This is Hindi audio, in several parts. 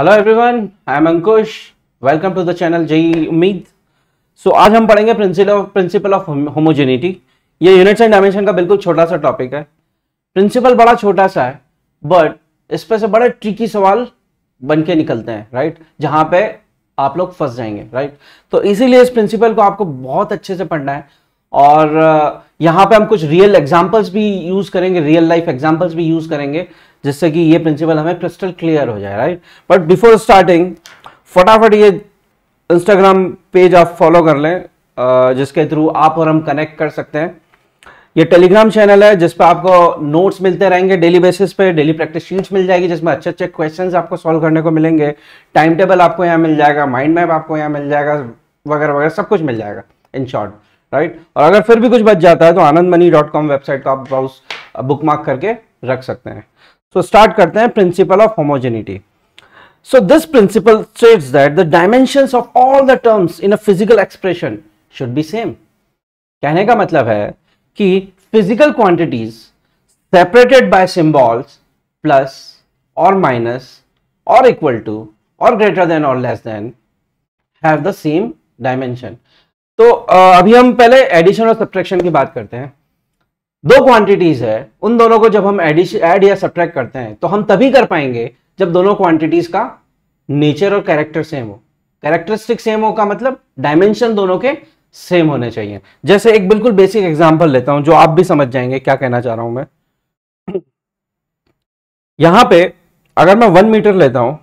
Hello everyone I am Ankush welcome to the channel जई उम्मीद सो आज हम पढ़ेंगे principle of principle of homogeneity ये यूनिट्स एंड डायमेंशन का बिल्कुल छोटा सा टॉपिक है प्रिंसिपल बड़ा छोटा सा है बट इस पर से बड़े ट्रिकी सवाल बन के निकलते हैं राइट जहां पे आप लोग फंस जाएंगे राइट तो इसीलिए इस प्रिंसिपल को आपको बहुत अच्छे से पढ़ना है और यहाँ पे हम कुछ रियल एग्जाम्पल्स भी यूज़ करेंगे रियल लाइफ एग्जाम्पल्स भी यूज़ करेंगे जिससे कि ये प्रिंसिपल हमें क्रिस्टल क्लियर हो जाए राइट बट बिफोर स्टार्टिंग फटाफट ये इंस्टाग्राम पेज आप फॉलो कर लें जिसके थ्रू आप और हम कनेक्ट कर सकते हैं ये टेलीग्राम चैनल है जिस पर आपको नोट्स मिलते रहेंगे डेली बेसिस पे डेली प्रैक्टिस शीट्स मिल जाएगी जिसमें अच्छे अच्छे क्वेश्चंस आपको सॉल्व करने को मिलेंगे टाइम टेबल आपको यहाँ मिल जाएगा माइंड मैप आपको यहाँ मिल जाएगा वगैरह वगैरह सब कुछ मिल जाएगा इन शॉर्ट राइट और अगर फिर भी कुछ बच जाता है तो Anand money dot com website को आप ब्राउज बुक मार्क करके रख सकते हैं सो स्टार्ट करते हैं principle of homogeneity so this principle states that the dimensions of all the terms in a physical expression should be same कहने का मतलब है कि physical quantities separated by symbols plus और माइनस और इक्वल टू और ग्रेटर देन और less than have the same dimension तो अभी हम पहले एडिशन और सब्ट्रैक्शन की बात करते हैं दो क्वांटिटीज है उन दोनों को जब हम एडिशन एड या सब्ट्रैक्ट करते हैं तो हम तभी कर पाएंगे जब दोनों क्वांटिटीज का नेचर और कैरेक्टर सेम हो कैरेक्टरिस्टिक सेम हो का मतलब डायमेंशन दोनों के सेम होने चाहिए जैसे एक बिल्कुल बेसिक एग्जाम्पल लेता हूं जो आप भी समझ जाएंगे क्या कहना चाह रहा हूं मैं यहां पे अगर मैं वन मीटर लेता हूं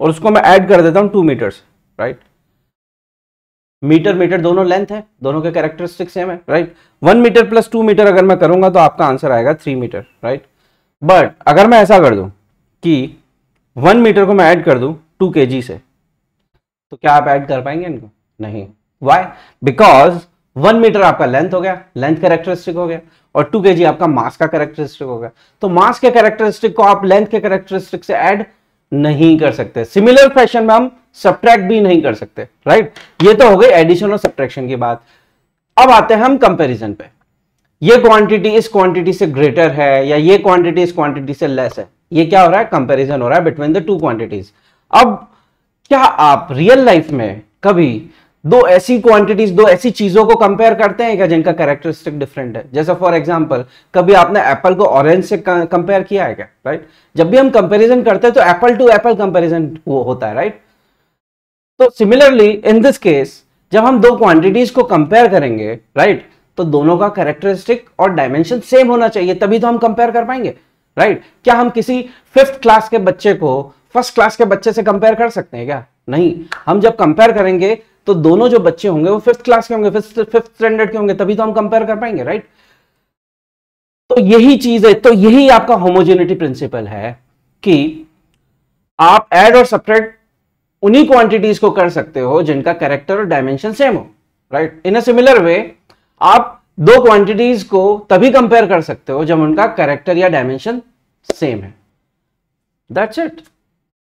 और उसको मैं ऐड कर देता हूं two meters right meter meter दोनों लेंथ है दोनों के कैरेक्टरिस्टिक सेम है right one meter plus two meter अगर मैं करूंगा तो आपका आंसर आएगा थ्री मीटर राइट बट अगर मैं ऐसा कर दूं कि वन मीटर को मैं ऐड कर दूं टू के से तो क्या आप ऐड कर पाएंगे इनको नहीं वाई बिकॉज वन मीटर आपका लेंथ हो गया लेंथ कैरेक्टरिस्टिक हो गया और टू के जी आपका मास का कैरेक्टरिस्टिक हो गया तो मास के कैरेक्टरिस्टिक को आप लेंथ के कैरेक्टरिस्टिक से ऐड नहीं कर सकते सिमिलर फैशन में हम सब्ट्रैक्ट भी नहीं कर सकते राइट ये तो हो गई एडिशन और सब्ट्रैक्शन की बात अब आते हैं हम कंपैरिजन पे ये क्वांटिटी इस क्वांटिटी से ग्रेटर है या ये क्वांटिटी इस क्वांटिटी से लेस है ये क्या हो रहा है कंपैरिजन हो रहा है बिटवीन द टू क्वांटिटीज अब क्या आप रियल लाइफ में कभी दो ऐसी क्वांटिटीज दो ऐसी चीजों को कंपेयर करते हैं क्या जिनका कैरेक्टरिस्टिक डिफरेंट है जैसे फॉर एग्जांपल कभी आपने एप्पल को ऑरेंज से कंपेयर किया है क्या राइट जब भी हम कंपैरिजन करते हैं तो एप्पल टू एप्पल कंपैरिजन होता है राइट right? तो सिमिलरली इन दिस केस जब हम दो क्वांटिटीज को कंपेयर करेंगे राइट right, तो दोनों का कैरेक्टरिस्टिक और डायमेंशन सेम होना चाहिए तभी तो हम कंपेयर कर पाएंगे राइट right? क्या हम किसी फिफ्थ क्लास के बच्चे को फर्स्ट क्लास के बच्चे से कंपेयर कर सकते हैं क्या नहीं हम जब कंपेयर करेंगे तो दोनों जो बच्चे होंगे वो फिफ्थ क्लास के होंगे फिफ्थ स्टैंडर्ड के होंगे तभी तो हम कंपेयर कर पाएंगे राइट right? तो यही चीज है तो यही आपका होमोजेनिटी प्रिंसिपल है कि आप एड और सपरेट उन्हीं क्वांटिटीज को कर सकते हो जिनका कैरेक्टर और डायमेंशन सेम हो right in a similar way आप दो क्वांटिटीज को तभी कंपेयर कर सकते हो जब उनका कैरेक्टर या डायमेंशन सेम है दैट्स इट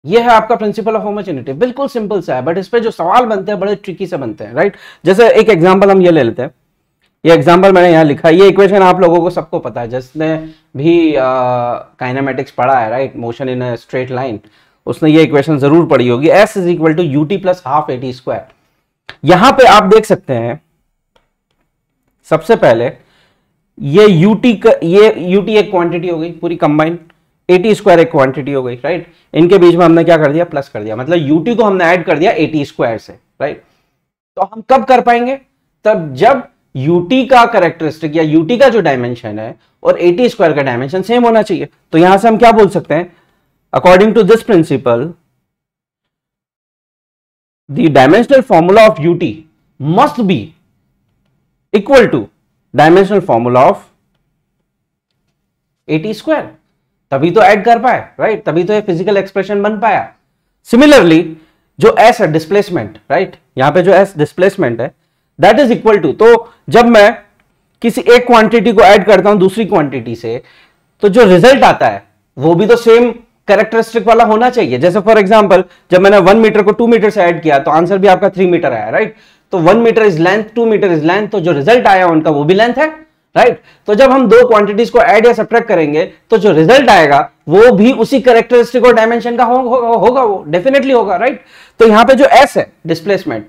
ये है आपका प्रिंसिपल ऑफ होमोजेनिटी बिल्कुल सिंपल सा है बट इस पर जो सवाल बनते हैं बड़े ट्रिकी से बनते हैं राइट जैसे एक एग्जाम्पल हम ये ले लेते हैं ये एग्जाम्पल मैंने यहाँ लिखा ये इक्वेशन आप लोगों को सबको पता है जिसने भी काइनामेटिक्स uh, पढ़ा है right motion in straight line उसने ये इक्वेशन जरूर पढ़ी होगी s is equal to u t plus half a t square यहां पर आप देख सकते हैं सबसे पहले ये ut ये ut एक क्वांटिटी हो गई पूरी कंबाइन एटी स्क्वायर एक क्वांटिटी हो गई राइट इनके बीच में हमने क्या कर दिया प्लस कर दिया मतलब यूटी को हमने ऐड कर दिया एटी स्क्वायर से राइट तो हम कब कर पाएंगे तब जब यूटी का करेक्टरिस्टिक या यूटी का जो डायमेंशन है और एटी स्क्वायर का डायमेंशन सेम होना चाहिए तो यहां से हम क्या बोल सकते हैं According to this principle, the dimensional formula of ut must be equal to dimensional formula of a t square तभी तो ऐड कर पाए राइट तभी तो ये फिजिकल एक्सप्रेशन बन पाया सिमिलरली जो एस है डिस्प्लेसमेंट राइट यहां पे जो एस डिस्प्लेसमेंट है दैट इज इक्वल टू तो जब मैं किसी एक क्वांटिटी को ऐड करता हूं दूसरी क्वांटिटी से तो जो रिजल्ट आता है वो भी तो सेम करेक्टरिस्टिक वाला होना चाहिए जैसे फॉर एग्जाम्पल जब मैंने वन मीटर को टू मीटर से एड किया तो आंसर भी आपका थ्री मीटर आया राइट तो one meter is length two meter is length तो जो रिजल्ट आया उनका वो भी लेंथ है राइट right? तो जब हम दो क्वांटिटीज को ऐड या सब्ट्रैक्ट करेंगे तो जो रिजल्ट आएगा वो भी उसी करेक्टरिस्टिक और डायमेंशन का होगा हो, हो, होगा वो डेफिनेटली होगा राइट right? तो यहां पे जो एस है डिस्प्लेसमेंट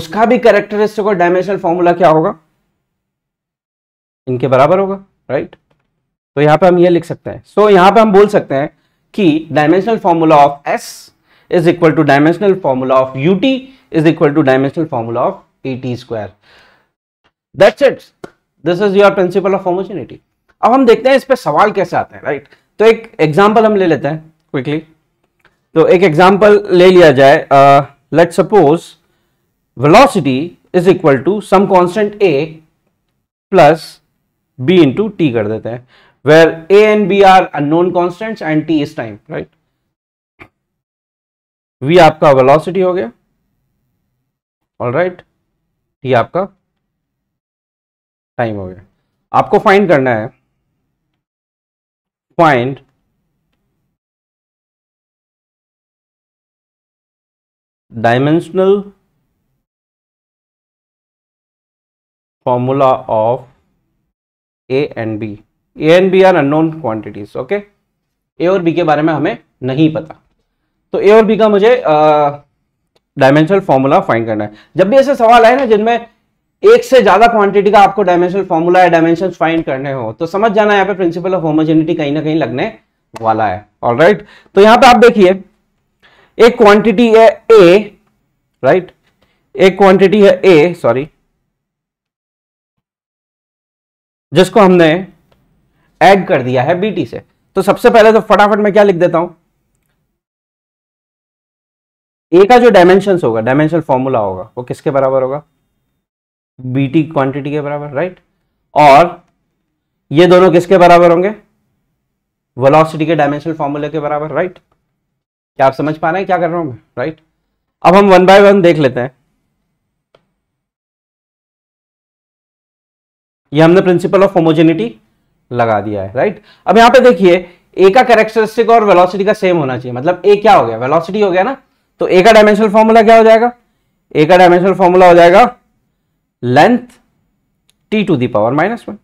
उसका भी करेक्टरिस्टिक और डायमेंशनल फॉर्मूला क्या होगा इनके बराबर होगा राइट right? तो यहां पे हम ये लिख सकते हैं सो so, यहां पे हम बोल सकते हैं कि dimensional formula of s is equal to dimensional formula of u t is equal to dimensional formula of a t square that's it this is your principle of homogeneity अब हम देखते हैं इस पर सवाल कैसे आते हैं राइट right? तो एक एग्जाम्पल हम ले लेते हैं क्विकली तो एक एग्जाम्पल ले लिया जाए let suppose velocity is equal to some constant a plus b into t कर देते हैं where a and b are unknown constants and t is time right v आपका velocity हो गया all right t आपका time हो गया आपको find करना है find dimensional formula of A and B a and b are unknown quantities okay a और बी के बारे में हमें नहीं पता तो ए और बी का मुझे डायमेंशनल फॉर्मूला फाइंड करना है जब भी ऐसे सवाल आए ना जिनमें एक से ज्यादा क्वांटिटी का आपको डायमेंशनल फॉर्मूला या डायमेंशन फाइंड करने हो तो समझ जाना यहाँ पे प्रिंसिपल ऑफ होमोजेनिटी कहीं ना कहीं लगने वाला है ऑल right? तो यहां पर आप देखिए एक क्वांटिटी है ए राइट right? एक क्वांटिटी है ए सॉरी जिसको हमने ऐड कर दिया है बीटी से तो सबसे पहले तो फटाफट मैं क्या लिख देता हूं ए का जो डायमेंशन होगा डायमेंशन फॉर्मूला होगा वो किसके बराबर होगा बीटी क्वांटिटी के बराबर राइट और ये दोनों किसके बराबर होंगे वेलोसिटी के डायमेंशनल फॉर्मूले के बराबर राइट क्या आप समझ पा रहे हैं क्या कर रहा हूं मैं राइट अब हम वन बाय वन देख लेते हैं ये हमने प्रिंसिपल ऑफ होमोजेनिटी लगा दिया है राइट अब यहां पे देखिए ए का कैरेक्टरिस्टिक और वेलोसिटी का सेम होना चाहिए मतलब ए क्या हो गया वेलोसिटी हो गया ना तो ए का डायमेंशनल फॉर्मूला क्या हो जाएगा ए का डायमेंशनल फॉर्मूला हो जाएगा length t to the power minus one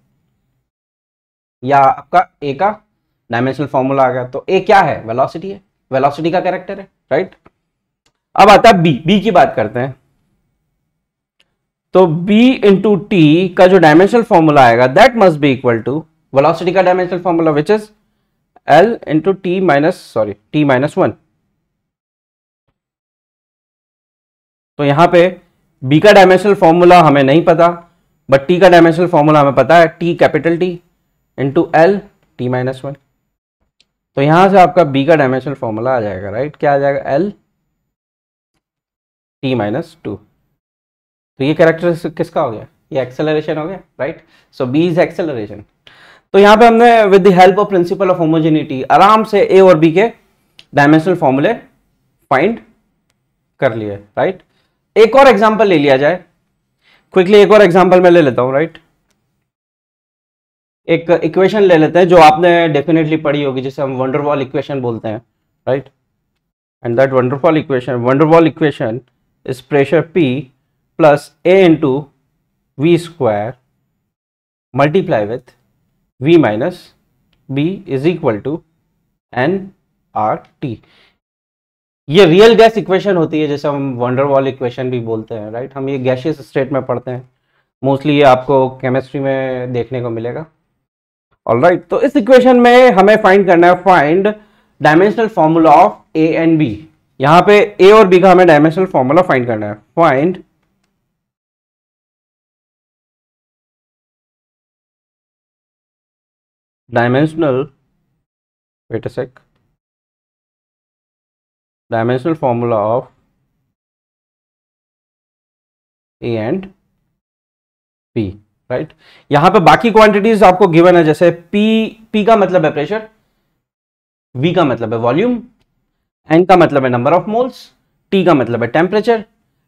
या आपका ए का डायमेंशनल फॉर्मूला आ गया तो ए क्या है वेलोसिटी है वेलोसिटी का कैरेक्टर है राइट अब आता है बी बी की बात करते हैं तो बी इंटू टी का जो डायमेंशनल फॉर्मूला आएगा that must be equal to velocity का dimensional formula which is l into t minus sorry t minus one तो यहां पे बी का डायमेंशनल फॉर्मूला हमें नहीं पता बट टी का डायमेंशनल फॉर्मूला हमें पता है t capital t into l t minus one तो यहां से आपका बी का डायमेंशनल फॉर्मूला आ जाएगा राइट क्या आ जाएगा एल टी माइनस टू तो ये कैरेक्टरिस्टिक किसका हो गया ये एक्सेलरेशन हो गया right so b is acceleration तो यहां पे हमने with the help of principle of homogeneity आराम से ए और बी के डायमेंशनल फॉर्मूले फाइंड कर लिए राइट एक और एग्जांपल ले लिया जाए क्विकली एक और एग्जाम्पल मैं ले लेता हूं राइट एक इक्वेशन ले लेते हैं जो आपने डेफिनेटली पढ़ी होगी जिसे हम वंडरवॉल इक्वेशन बोलते हैं right and that van der Waals equation van der Waals equation is pressure p plus a into v square multiply with v minus b is equal to n r t ये रियल गैस इक्वेशन होती है जैसे हम वंडरवॉल इक्वेशन भी बोलते हैं राइट हम ये गैशियस स्टेट में पढ़ते हैं मोस्टली ये आपको केमिस्ट्री में देखने को मिलेगा ऑल राइट right, तो इस इक्वेशन में हमें फाइंड करना है find dimensional formula of a and b यहाँ पे ए और बी का हमें डायमेंशनल फॉर्मूला फाइंड करना है find dimensional wait a sec dimensional formula of a and p right right? यहां पे बाकी क्वांटिटीज आपको गिवन है जैसे p p का मतलब है प्रेशर v का मतलब है वॉल्यूम n का मतलब है नंबर ऑफ मोल्स t का मतलब है टेम्परेचर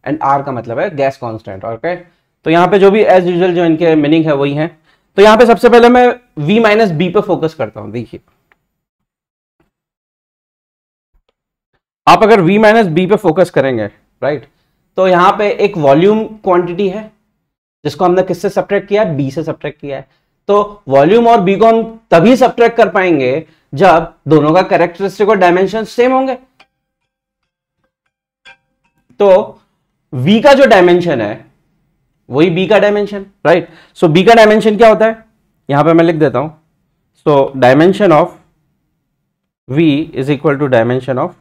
एंड r का मतलब है गैस कांस्टेंट ओके तो यहां पे जो भी एज यूजल जो इनके मीनिंग है वही है तो यहां पे सबसे पहले मैं v माइनस बी पे फोकस करता हूं देखिए आप अगर v माइनस बी पे फोकस करेंगे राइट तो यहां पे एक वॉल्यूम क्वांटिटी है जिसको हमने किससे सब्ट्रैक्ट किया b से सब्ट्रैक्ट किया है तो वॉल्यूम और b को हम तभी सब्ट्रैक्ट कर पाएंगे जब दोनों का कैरेक्टरिस्टिक और डायमेंशन सेम होंगे तो v का जो डायमेंशन है वही बी का डायमेंशन राइट सो बी का डायमेंशन क्या होता है यहां पे मैं लिख देता हूं so dimension of v is equal to dimension of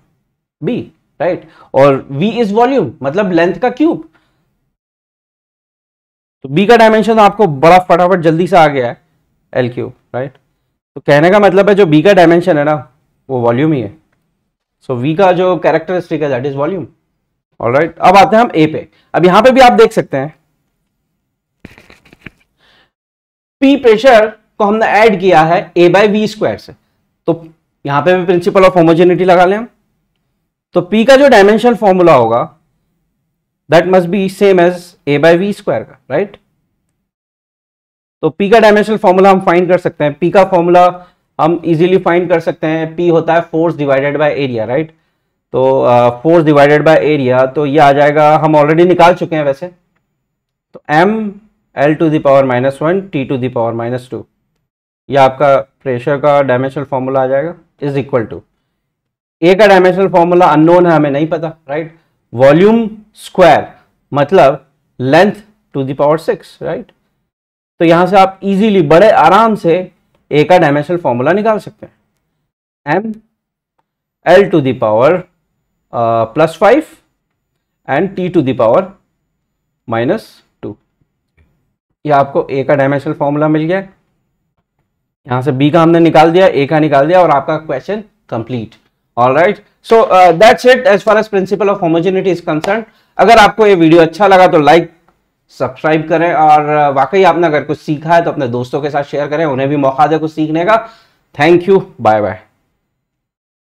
b right और वी इज वॉल्यूम मतलब लेंथ का क्यूब तो बी का डायमेंशन आपको बड़ा फटाफट जल्दी से आ गया है एल क्यूब राइट तो कहने का मतलब है जो बी का डायमेंशन है ना वो वॉल्यूम ही है सो so, वी का जो कैरेक्टरिस्टिक है दैट इज वॉल्यूम ऑलराइट अब आते हैं हम ए पे अब यहां पे भी आप देख सकते हैं पी प्रेशर को हमने ऐड किया है ए बाई वी स्क्वायर से तो यहां पे भी प्रिंसिपल ऑफ होमोजेनिटी लगा लें हम तो पी का जो डायमेंशन फॉर्मूला होगा that must be same as a by v square का राइट तो पी का डायमेंशनल फॉर्मूला हम फाइंड कर सकते हैं पी का फॉर्मूला हम इजीली फाइंड कर सकते हैं पी होता है force divided by area right तो फोर्स डिवाइडेड बाय एरिया तो ये आ जाएगा हम ऑलरेडी निकाल चुके हैं वैसे तो m l to the power minus one t to the power minus two यह आपका प्रेशर का डायमेंशनल फार्मूला आ जाएगा इज इक्वल टू ए का डायमेंशनल फार्मूला अननोन है हमें नहीं पता राइट वॉल्यूम स्क्वायर मतलब length to the power six right तो यहां से आप इजीली बड़े आराम से ए का डायमेंशनल फॉर्मूला निकाल सकते हैं m l to the power plus five and t to the power minus ये आपको ए का डायमेंशनल फॉर्मूला मिल गया यहां से बी का हमने निकाल दिया ए का निकाल दिया और आपका question complete all right so that's it as far as principle of homogeneity is concern अगर आपको ये वीडियो अच्छा लगा तो लाइक सब्सक्राइब करें और uh, वाकई आपने अगर कुछ सीखा है तो अपने दोस्तों के साथ शेयर करें उन्हें भी मौका दे कुछ सीखने का थैंक यू बाय बाय